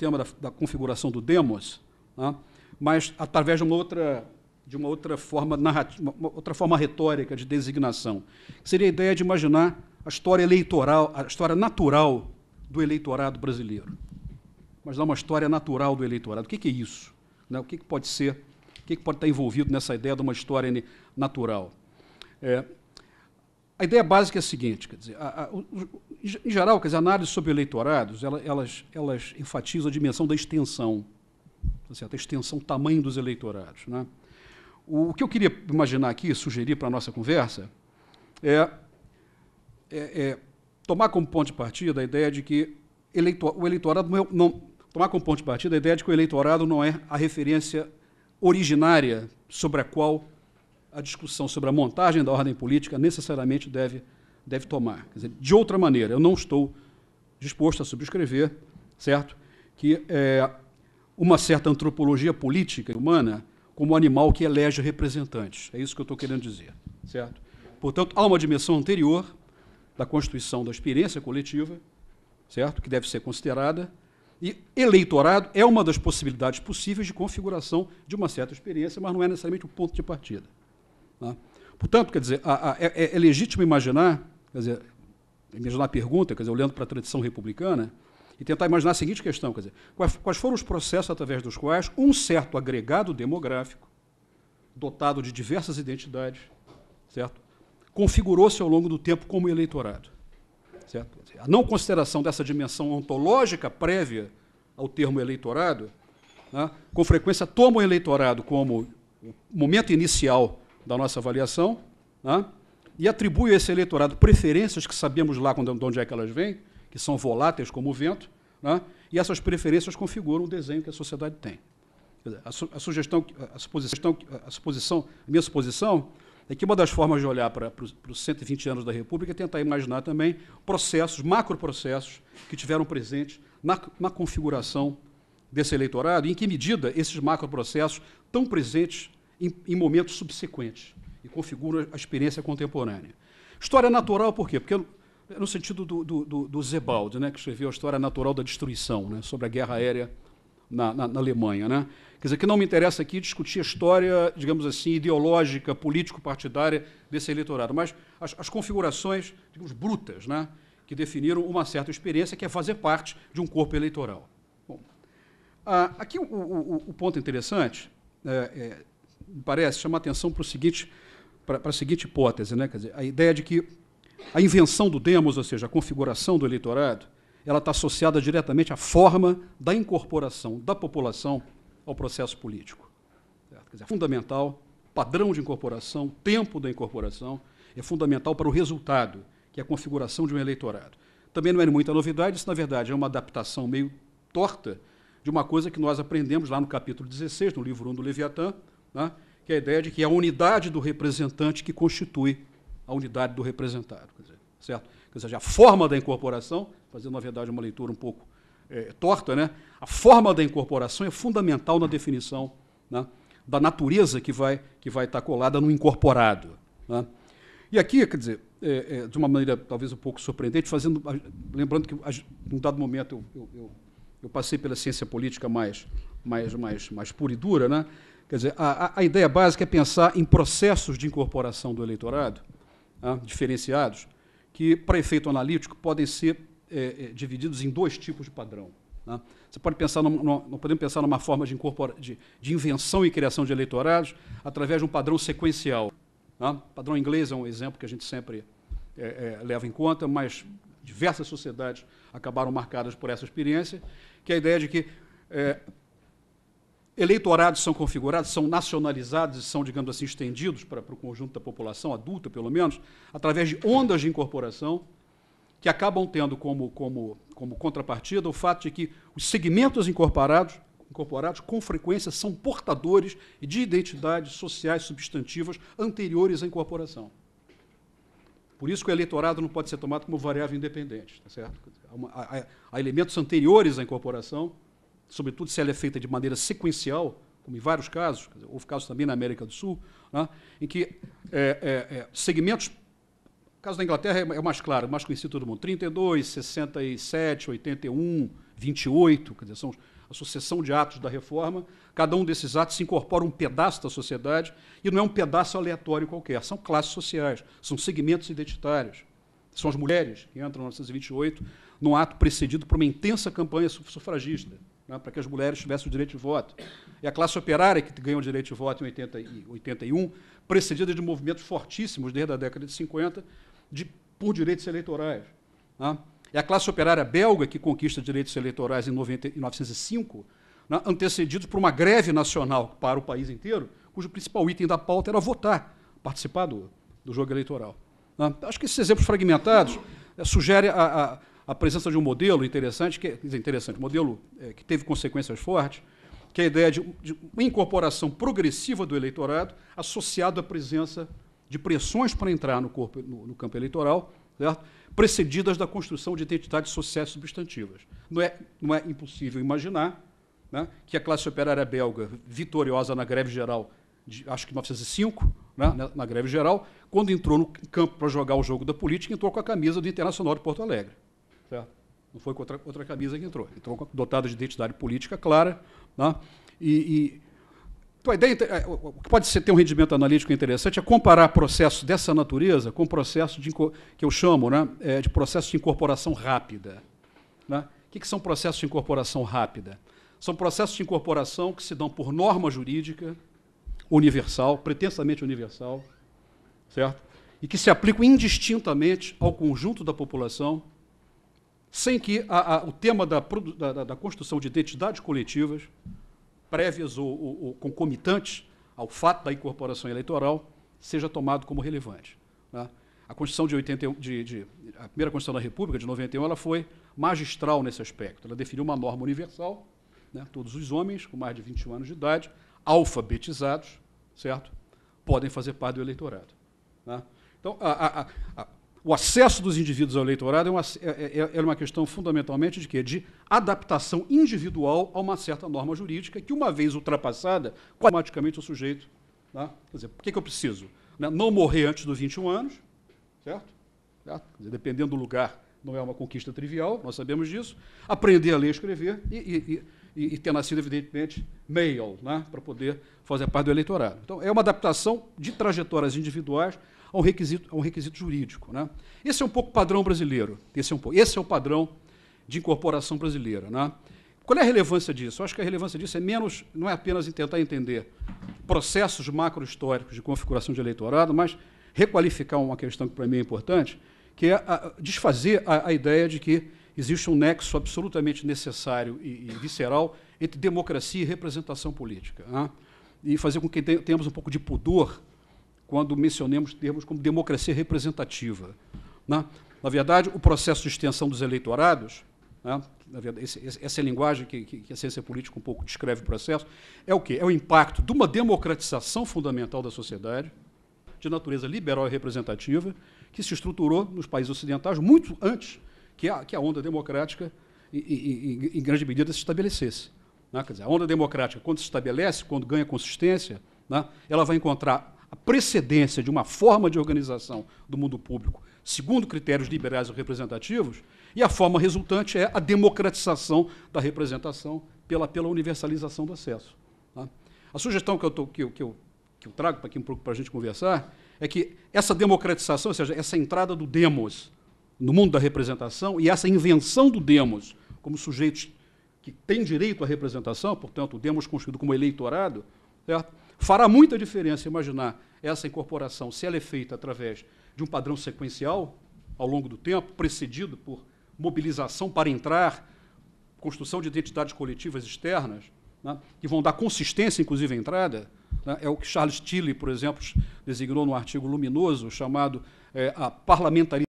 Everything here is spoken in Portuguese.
tema da, da configuração do demos, né? mas através de uma outra de uma outra forma narrativa, outra forma retórica de designação. Seria a ideia de imaginar a história eleitoral, a história natural do eleitorado brasileiro. Mas uma história natural do eleitorado. O que, é isso? Né, o que, pode ser? O que, pode estar envolvido nessa ideia de uma história natural? É, a ideia básica é a seguinte, quer dizer, a, a, o, em geral, quer dizer, análises sobre eleitorados, elas, elas, elas enfatizam a dimensão da extensão, tá certo? a extensão, o tamanho dos eleitorados. Né? O, o que eu queria imaginar aqui, sugerir para a nossa conversa, é, é, é, tomar como ponto de partida a ideia de que eleitor, o eleitorado não, é, não, tomar como ponto de partida a ideia de que o eleitorado não é a referência originária sobre a qual a discussão sobre a montagem da ordem política necessariamente deve, deve tomar. Dizer, de outra maneira, eu não estou disposto a subscrever, certo, que é, uma certa antropologia política humana como animal que elege representantes. É isso que eu estou querendo dizer, certo? Portanto, há uma dimensão anterior da constituição da experiência coletiva, certo, que deve ser considerada, e eleitorado é uma das possibilidades possíveis de configuração de uma certa experiência, mas não é necessariamente o ponto de partida. Né? Portanto, quer dizer, a, a, é, é, é, legítimo imaginar, quer dizer, imaginar a pergunta, quer dizer, olhando para a tradição republicana, e tentar imaginar a seguinte questão, quer dizer, quais, quais foram os processos através dos quais um certo agregado demográfico, dotado de diversas identidades, certo, configurou-se ao longo do tempo como eleitorado. Certo? A não consideração dessa dimensão ontológica prévia ao termo eleitorado, né, com frequência toma o eleitorado como o momento inicial da nossa avaliação, né? e atribui a esse eleitorado preferências que sabemos lá de onde é que elas vêm, que são voláteis como o vento, né? e essas preferências configuram o desenho que a sociedade tem. A, su a sugestão, a suposição, a suposição, a minha suposição é que uma das formas de olhar para, para, os 120 anos da República é tentar imaginar também processos, macroprocessos, que tiveram presente na, na configuração desse eleitorado e em que medida esses macroprocessos tão presentes em, em momentos subsequentes e configura a experiência contemporânea. História natural, por quê? Porque é no sentido do, do, do Zebald, né, que escreveu a história natural da destruição, né, sobre a guerra aérea na, na, na, Alemanha. Né? Quer dizer, que não me interessa aqui discutir a história, digamos assim, ideológica, político-partidária desse eleitorado, mas as, as, configurações, digamos, brutas, né, que definiram uma certa experiência, que é fazer parte de um corpo eleitoral. Bom, ah, aqui o, o, o, ponto interessante é, é me parece, chamar atenção para, o seguinte, para, para a seguinte hipótese, né? Quer dizer, a ideia de que a invenção do demos, ou seja, a configuração do eleitorado, ela está associada diretamente à forma da incorporação da população ao processo político. Certo? Quer dizer, é fundamental, padrão de incorporação, tempo da incorporação, é fundamental para o resultado, que é a configuração de um eleitorado. Também não é muita novidade, isso, na verdade, é uma adaptação meio torta de uma coisa que nós aprendemos lá no capítulo 16, no livro 1 do Leviatã, né? que é a ideia de que é a unidade do representante que constitui a unidade do representado. Quer dizer, certo? Quer dizer, a forma da incorporação, fazendo, na verdade, uma leitura um pouco é, torta, né? a forma da incorporação é fundamental na definição né? da natureza que vai, que vai estar colada no incorporado. Né? E aqui, quer dizer, é, é, de uma maneira talvez um pouco surpreendente, fazendo, lembrando que, num dado momento, eu, eu, eu, eu passei pela ciência política mais, mais, mais, mais pura e dura, né? Quer dizer, a, a ideia básica é pensar em processos de incorporação do eleitorado, ah, diferenciados, que, para efeito analítico, podem ser é, é, divididos em dois tipos de padrão. Né? Você pode pensar, num, nós podemos pensar numa forma de, de, de, invenção e criação de eleitorados através de um padrão sequencial. Né? Padrão inglês é um exemplo que a gente sempre é, leva em conta, mas diversas sociedades acabaram marcadas por essa experiência, que é a ideia de que eleitorados são configurados, são nacionalizados e são, digamos assim, estendidos para, para o conjunto da população, adulta pelo menos, através de ondas de incorporação que acabam tendo como, como, como contrapartida o fato de que os segmentos incorporados incorporados, com frequência são portadores de identidades sociais substantivas anteriores à incorporação. Por isso que o eleitorado não pode ser tomado como variável independente. Tá certo? Há, há, há elementos anteriores à incorporação sobretudo se ela é feita de maneira sequencial, como em vários casos, houve casos também na América do Sul, né, em que é, é, é, segmentos, o caso da Inglaterra é, é mais claro, mais conhecido todo mundo, 32, 67, 81, 28, quer dizer, são a sucessão de atos da reforma, cada um desses atos se incorpora um pedaço da sociedade, e não é um pedaço aleatório qualquer, são classes sociais, são segmentos identitários. São as mulheres que entram em 1928 num ato precedido por uma intensa campanha sufragista né, para que as mulheres tivessem o direito de voto. E a classe operária, que ganhou o direito de voto em 80 e 81, precedida de movimentos fortíssimos desde a década de 50 de, por direitos eleitorais. Né. E a classe operária belga, que conquista direitos eleitorais em, 90, 1905, né, antecedidos por uma greve nacional para o país inteiro, cujo principal item da pauta era votar, participar do, do jogo eleitoral. Né. Acho que esses exemplos fragmentados eh, sugerem a, a a presença de um modelo interessante, que, é interessante, modelo é, que teve consequências fortes, que é a ideia de, de uma incorporação progressiva do eleitorado associado à presença de pressões para entrar no, corpo, no, no campo eleitoral, certo? precedidas da construção de identidades sociais substantivas. Não é, não é impossível imaginar né, que a classe operária belga, vitoriosa na greve geral de, acho que 1905, né, né, na greve geral, quando entrou no campo para jogar o jogo da política, entrou com a camisa do Internacional de Porto Alegre. Certo? Não foi com outra, outra camisa que entrou. Entrou dotado de identidade política clara. Né? E, e então, a ideia, é, o que pode ser, ter um rendimento analítico interessante é comparar processos dessa natureza com processos que eu chamo né, é, de processos de incorporação rápida. Né? O que, que são processos de incorporação rápida? São processos de incorporação que se dão por norma jurídica universal, pretensamente universal, certo? E que se aplicam indistintamente ao conjunto da população sem que a, a, o tema da, da, da, construção de identidades coletivas, prévias ou, ou, ou, concomitantes ao fato da incorporação eleitoral, seja tomado como relevante. Né? A Constituição de 81, de, de, a primeira Constituição da República, de 91, ela foi magistral nesse aspecto. Ela definiu uma norma universal, né? todos os homens com mais de 21 anos de idade, alfabetizados, certo? Podem fazer parte do eleitorado. Né? Então, a, a, a o acesso dos indivíduos ao eleitorado é uma, é, é, é uma questão fundamentalmente de quê? De adaptação individual a uma certa norma jurídica que, uma vez ultrapassada, automaticamente o sujeito. Tá? Quer dizer, por que, que eu preciso? Né? Não morrer antes dos 21 anos, certo? certo? Tá? Dizer, dependendo do lugar, não é uma conquista trivial, nós sabemos disso. Aprender a ler e escrever e, e, e e, e ter nascido, evidentemente, male, né, para poder fazer parte do eleitorado. Então, é uma adaptação de trajetórias individuais a um requisito, a um requisito jurídico. Né. Esse é um pouco o padrão brasileiro, esse é, um, esse é o padrão de incorporação brasileira. Né. Qual é a relevância disso? Eu acho que a relevância disso é menos, não é apenas em tentar entender processos macro-históricos de configuração de eleitorado, mas requalificar uma questão que para mim é importante, que é a, desfazer a, a ideia de que existe um nexo absolutamente necessário e, e visceral entre democracia e representação política. Né? E fazer com que tenhamos um pouco de pudor quando mencionemos termos como democracia representativa. Né? Na verdade, o processo de extensão dos eleitorados, né? verdade, esse, essa é a linguagem que, que, que, a ciência política um pouco descreve o processo, é o quê? É o impacto de uma democratização fundamental da sociedade, de natureza liberal e representativa, que se estruturou nos países ocidentais muito antes que a, que a onda democrática, em, em, em grande medida, se estabelecesse. Né? Quer dizer, a onda democrática, quando se estabelece, quando ganha consistência, né, ela vai encontrar a precedência de uma forma de organização do mundo público, segundo critérios liberais ou representativos, e a forma resultante é a democratização da representação pela, pela universalização do acesso. Né? A sugestão que eu, tô, que que eu, que eu trago para aqui um pouco para a gente conversar é que essa democratização, ou seja, essa entrada do demos no mundo da representação, e essa invenção do demos como sujeitos que têm direito à representação, portanto, o demos construído como eleitorado, certo? fará muita diferença imaginar essa incorporação, se ela é feita através de um padrão sequencial ao longo do tempo, precedido por mobilização para entrar, construção de identidades coletivas externas, né, que vão dar consistência, inclusive, à entrada, né, é o que Charles Tilley, por exemplo, designou num artigo luminoso chamado é, A parlamentarização.